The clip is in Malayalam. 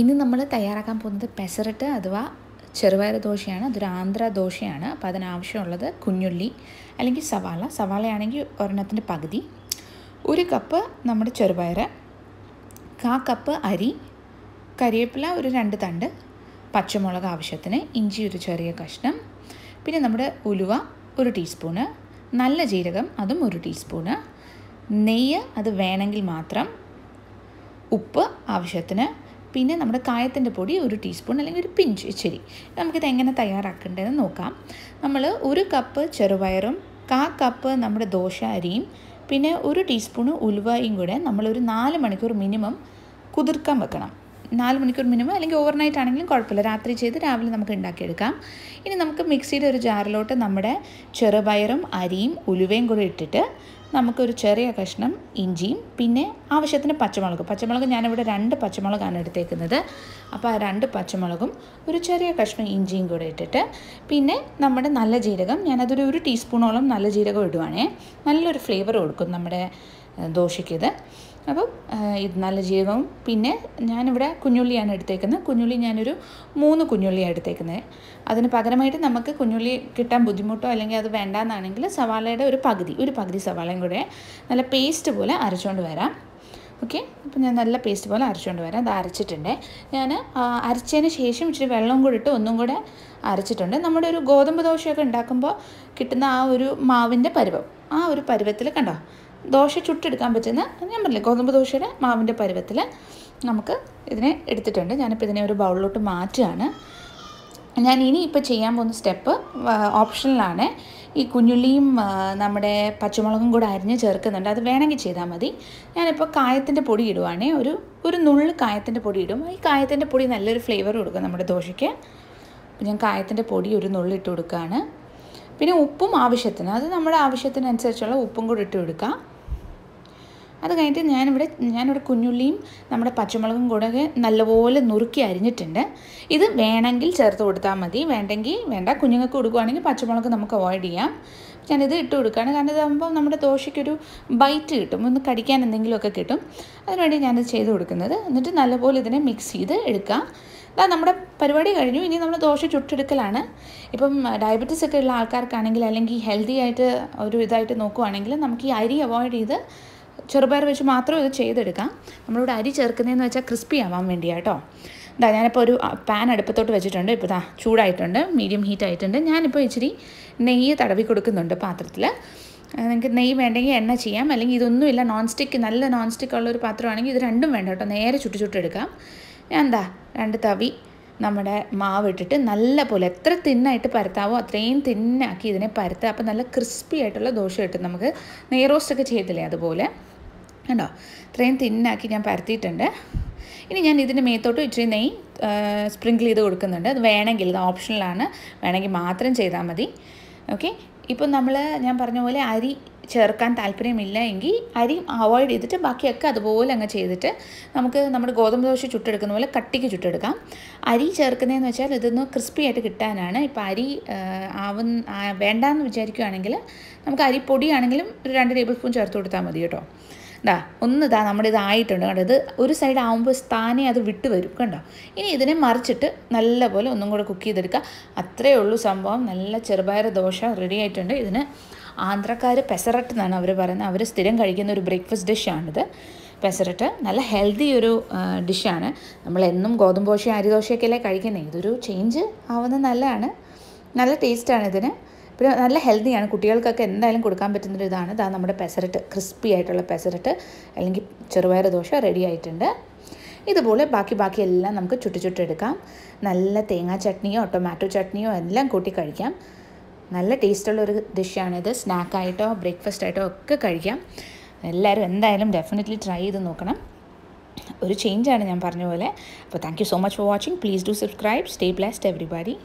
ഇന്ന് നമ്മൾ തയ്യാറാക്കാൻ പോകുന്നത് പെസറിട്ട് അഥവാ ചെറുപയർ ദോശയാണ് അതൊരു ആന്ധ്ര ദോശയാണ് അപ്പോൾ അതിനാവശ്യമുള്ളത് കുഞ്ഞുള്ളി അല്ലെങ്കിൽ സവാള സവാളയാണെങ്കിൽ ഒരെണ്ണത്തിൻ്റെ പകുതി ഒരു കപ്പ് നമ്മുടെ ചെറുപയർ കാ കപ്പ് അരി കരിവേപ്പില ഒരു രണ്ട് തണ്ട് പച്ചമുളക് ആവശ്യത്തിന് ഇഞ്ചി ഒരു ചെറിയ കഷ്ണം പിന്നെ നമ്മുടെ ഉലുവ ഒരു ടീസ്പൂണ് നല്ല ജീരകം അതും ഒരു ടീസ്പൂണ് നെയ്യ് അത് വേണമെങ്കിൽ മാത്രം ഉപ്പ് ആവശ്യത്തിന് പിന്നെ നമ്മുടെ കായത്തിൻ്റെ പൊടി ഒരു ടീസ്പൂൺ അല്ലെങ്കിൽ ഒരു പിഞ്ച് ഇച്ചിരി നമുക്കിത് എങ്ങനെ തയ്യാറാക്കേണ്ടതെന്ന് നോക്കാം നമ്മൾ ഒരു കപ്പ് ചെറുപയറും കാ കപ്പ് നമ്മുടെ ദോശ അരിയും പിന്നെ ഒരു ടീസ്പൂൺ ഉലുവയും കൂടെ നമ്മളൊരു നാല് മണിക്കൂർ മിനിമം കുതിർക്കാൻ വെക്കണം നാല് മണിക്കൂർ മിനിമം അല്ലെങ്കിൽ ഓവർനൈറ്റ് ആണെങ്കിലും കുഴപ്പമില്ല രാത്രി ചെയ്ത് രാവിലെ നമുക്ക് ഉണ്ടാക്കിയെടുക്കാം ഇനി നമുക്ക് മിക്സിയുടെ ഒരു ജാറിലോട്ട് നമ്മുടെ ചെറുപയറും അരിയും ഉലുവയും കൂടെ ഇട്ടിട്ട് നമുക്കൊരു ചെറിയ കഷ്ണം ഇഞ്ചിയും പിന്നെ ആവശ്യത്തിന് പച്ചമുളക് പച്ചമുളക് ഞാനിവിടെ രണ്ട് പച്ചമുളകാണ് എടുത്തേക്കുന്നത് അപ്പോൾ ആ രണ്ട് പച്ചമുളകും ഒരു ചെറിയ കഷ്ണം ഇഞ്ചിയും കൂടെ ഇട്ടിട്ട് പിന്നെ നമ്മുടെ നല്ല ജീരകം ഞാനതൊരു ഒരു ടീസ്പൂണോളം നല്ല ജീരകം ഇടുവാണേ നല്ലൊരു ഫ്ലേവർ കൊടുക്കും നമ്മുടെ ദോശയ്ക്കിത് അപ്പം ഇത് നല്ല ജീരകവും പിന്നെ ഞാനിവിടെ കുഞ്ഞുള്ളിയാണ് എടുത്തേക്കുന്നത് കുഞ്ഞുള്ളി ഞാനൊരു മൂന്ന് കുഞ്ഞുള്ളിയാണ് എടുത്തേക്കുന്നത് അതിന് പകരമായിട്ട് നമുക്ക് കുഞ്ഞുള്ളി കിട്ടാൻ ബുദ്ധിമുട്ടോ അല്ലെങ്കിൽ അത് വേണ്ടാന്നാണെങ്കിൽ സവാളയുടെ ഒരു പകുതി ഒരു പകുതി സവാളയും കൂടെ നല്ല പേസ്റ്റ് പോലെ അരച്ചുകൊണ്ട് വരാം ഓക്കെ അപ്പം ഞാൻ നല്ല പേസ്റ്റ് പോലെ അരച്ചുകൊണ്ട് വരാം അത് അരച്ചിട്ടുണ്ട് ഞാൻ അരച്ചതിന് ശേഷം ഇച്ചിരി വെള്ളം കൂടി ഇട്ട് ഒന്നും കൂടെ അരച്ചിട്ടുണ്ട് നമ്മുടെ ഒരു ഗോതമ്പ് ദോശയൊക്കെ ഉണ്ടാക്കുമ്പോൾ കിട്ടുന്ന ആ ഒരു മാവിൻ്റെ പരുവം ആ ഒരു പരുവത്തിൽ കണ്ടോ ദോശ ചുട്ടെടുക്കാൻ പറ്റുന്ന ഞാൻ പറഞ്ഞില്ല ഗോതമ്പ് ദോശയുടെ മാവിൻ്റെ പരുവത്തിൽ നമുക്ക് ഇതിനെ എടുത്തിട്ടുണ്ട് ഞാനിപ്പോൾ ഇതിനെ ഒരു ബൗളിലോട്ട് മാറ്റുകയാണ് ഞാൻ ഇനി ഇപ്പോൾ ചെയ്യാൻ പോകുന്ന സ്റ്റെപ്പ് ഓപ്ഷനിലാണ് ഈ കുഞ്ഞുള്ളിയും നമ്മുടെ പച്ചമുളകും കൂടെ അരിഞ്ഞ് ചേർക്കുന്നുണ്ട് അത് വേണമെങ്കിൽ ചെയ്താൽ മതി ഞാനിപ്പോൾ കായത്തിൻ്റെ പൊടി ഇടുവാണേ ഒരു ഒരു നുള്ളു കായത്തിൻ്റെ പൊടി ഇടും ഈ കായത്തിൻ്റെ പൊടി നല്ലൊരു ഫ്ലേവർ കൊടുക്കും നമ്മുടെ ദോശയ്ക്ക് ഞാൻ കായത്തിൻ്റെ പൊടി ഒരു നുള്ളിട്ട് കൊടുക്കുകയാണ് പിന്നെ ഉപ്പും ആവശ്യത്തിന് അത് നമ്മുടെ ആവശ്യത്തിനനുസരിച്ചുള്ള ഉപ്പും കൂടി ഇട്ട് കൊടുക്കുക അത് കഴിഞ്ഞിട്ട് ഞാനിവിടെ ഞാനിവിടെ കുഞ്ഞുള്ളിയും നമ്മുടെ പച്ചമുളകും കൂടെ നല്ലപോലെ നുറുക്കി അരിഞ്ഞിട്ടുണ്ട് ഇത് വേണമെങ്കിൽ ചേർത്ത് കൊടുത്താൽ മതി വേണ്ടെങ്കിൽ വേണ്ട കുഞ്ഞുങ്ങൾക്ക് കൊടുക്കുവാണെങ്കിൽ പച്ചമുളക് നമുക്ക് അവോയ്ഡ് ചെയ്യാം ഞാനിത് ഇട്ട് കൊടുക്കുകയാണ് കാരണം ഇതാകുമ്പോൾ നമ്മുടെ ദോശയ്ക്കൊരു ബൈറ്റ് കിട്ടും ഒന്ന് കടിക്കാൻ എന്തെങ്കിലുമൊക്കെ കിട്ടും അതിനുവേണ്ടി ഞാനിത് ചെയ്ത് കൊടുക്കുന്നത് എന്നിട്ട് നല്ലപോലെ ഇതിനെ മിക്സ് ചെയ്ത് എടുക്കുക അതാ നമ്മുടെ പരിപാടി കഴിഞ്ഞു ഇനി നമ്മൾ ദോശ ചുട്ടെടുക്കലാണ് ഇപ്പം ഡയബറ്റീസ് ഒക്കെ ഉള്ള ആൾക്കാർക്കാണെങ്കിൽ അല്ലെങ്കിൽ ഹെൽത്തി ആയിട്ട് ഒരു ഇതായിട്ട് നോക്കുവാണെങ്കിൽ നമുക്ക് ഈ അരി അവോയ്ഡ് ചെയ്ത് ചെറുപയർ വെച്ച് മാത്രം ഇത് ചെയ്തെടുക്കാം നമ്മളിവിടെ അരി ചേർക്കുന്നതെന്ന് വെച്ചാൽ ക്രിസ്പി ആവാൻ വേണ്ടിയാട്ടോ ഇതാ ഞാനിപ്പോൾ ഒരു പാൻ അടുപ്പത്തോട്ട് വെച്ചിട്ടുണ്ട് ഇപ്പോൾ ഇതാ ചൂടായിട്ടുണ്ട് മീഡിയം ഹീറ്റ് ആയിട്ടുണ്ട് ഞാനിപ്പോൾ ഇച്ചിരി നെയ്യ് തടവി കൊടുക്കുന്നുണ്ട് പാത്രത്തിൽ നിങ്ങൾക്ക് നെയ്യ് വേണ്ടെങ്കിൽ എണ്ണ ചെയ്യാം അല്ലെങ്കിൽ ഇതൊന്നുമില്ല നോൺ സ്റ്റിക്ക് നല്ല നോൺ സ്റ്റിക്ക് ഉള്ള ഒരു പാത്രമാണെങ്കിൽ ഇത് രണ്ടും വേണ്ട കേട്ടോ നേരെ ചുട്ടു ചുട്ടെടുക്കാം ഞാൻ എന്താ രണ്ട് തവി നമ്മുടെ മാവ് ഇട്ടിട്ട് നല്ല പോലെ എത്ര തിന്നായിട്ട് പരത്താവോ അത്രയും തിന്നാക്കി ഇതിനെ പരത്ത അപ്പോൾ നല്ല ക്രിസ്പി ആയിട്ടുള്ള ദോശ കിട്ടും നമുക്ക് നെയ്റോസ്റ്റൊക്കെ ചെയ്തില്ലേ അതുപോലെ കണ്ടോ ഇത്രയും തിന്നാക്കി ഞാൻ പരത്തിയിട്ടുണ്ട് ഇനി ഞാൻ ഇതിൻ്റെ മേത്തോട്ട് ഇച്ചിരി നെയ് സ്പ്രിങ്കിൾ ചെയ്ത് കൊടുക്കുന്നുണ്ട് അത് വേണമെങ്കിൽ ഇത് ഓപ്ഷണലാണ് വേണമെങ്കിൽ മാത്രം ചെയ്താൽ മതി ഓക്കെ ഇപ്പം നമ്മൾ ഞാൻ പറഞ്ഞ പോലെ അരി ചേർക്കാൻ താല്പര്യമില്ല എങ്കിൽ അരി അവോയ്ഡ് ചെയ്തിട്ട് ബാക്കിയൊക്കെ അതുപോലെ അങ്ങ് ചെയ്തിട്ട് നമുക്ക് നമ്മുടെ ഗോതമ്പ് ദോശ ചുട്ടെടുക്കുന്ന പോലെ കട്ടിക്ക് ചുട്ടെടുക്കാം അരി ചേർക്കുന്നതെന്ന് വെച്ചാൽ ഇതൊന്ന് ക്രിസ്പി ആയിട്ട് കിട്ടാനാണ് ഇപ്പോൾ അരി ആവുന്ന വേണ്ടാന്ന് വിചാരിക്കുകയാണെങ്കിൽ നമുക്ക് അരിപ്പൊടിയാണെങ്കിലും ഒരു രണ്ട് ടേബിൾ സ്പൂൺ ചേർത്ത് കൊടുത്താൽ മതി കേട്ടോ ഇതാ ഒന്ന് ഇതാ നമ്മുടെ ഇതായിട്ടുണ്ട് കണ്ടോ ഇത് ഒരു സൈഡ് ആകുമ്പോൾ താനെ അത് വിട്ട് വരും കണ്ടോ ഇനി ഇതിനെ മറിച്ചിട്ട് നല്ലപോലെ ഒന്നും കൂടെ കുക്ക് ചെയ്തെടുക്കുക അത്രയേ ഉള്ളൂ സംഭവം നല്ല ചെറുപയർ ദോശ റെഡി ആയിട്ടുണ്ട് ഇതിന് ആന്ധ്രക്കാർ പെസറട്ട് എന്നാണ് അവർ പറയുന്നത് അവർ സ്ഥിരം കഴിക്കുന്ന ഒരു ബ്രേക്ക്ഫാസ്റ്റ് ഡിഷാണിത് പെസറട്ട് നല്ല ഹെൽത്തി ഒരു ഡിഷാണ് നമ്മളെന്നും ഗോതമ്പ് ദോശ അരിദോശയൊക്കെ അല്ലേ കഴിക്കുന്നത് ഇതൊരു ചേഞ്ച് ആവുന്നത് നല്ലതാണ് നല്ല ടേസ്റ്റാണ് ഇതിന് പിന്നെ നല്ല ഹെൽത്തിയാണ് കുട്ടികൾക്കൊക്കെ എന്തായാലും കൊടുക്കാൻ പറ്റുന്നൊരു ഇതാണ് ഇതാ നമ്മുടെ പെസരട്ട് ക്രിസ്പി ആയിട്ടുള്ള പെസരട്ട് അല്ലെങ്കിൽ ചെറുപയർ ദോശ റെഡി ആയിട്ടുണ്ട് ഇതുപോലെ ബാക്കി ബാക്കി എല്ലാം നമുക്ക് ചുട്ടി ചുട്ടെടുക്കാം നല്ല തേങ്ങാ ചട്നിയോ ടൊമാറ്റോ ചട്നിയോ എല്ലാം കൂട്ടി കഴിക്കാം നല്ല ടേസ്റ്റുള്ളൊരു ഡിഷാണിത് സ്നാക്കായിട്ടോ ആയിട്ടോ ഒക്കെ കഴിക്കാം എല്ലാവരും എന്തായാലും ഡെഫിനറ്റ്ലി ട്രൈ ചെയ്ത് നോക്കണം ഒരു ചേഞ്ചാണ് ഞാൻ പറഞ്ഞ പോലെ അപ്പോൾ thank you so much for watching please do subscribe stay blessed everybody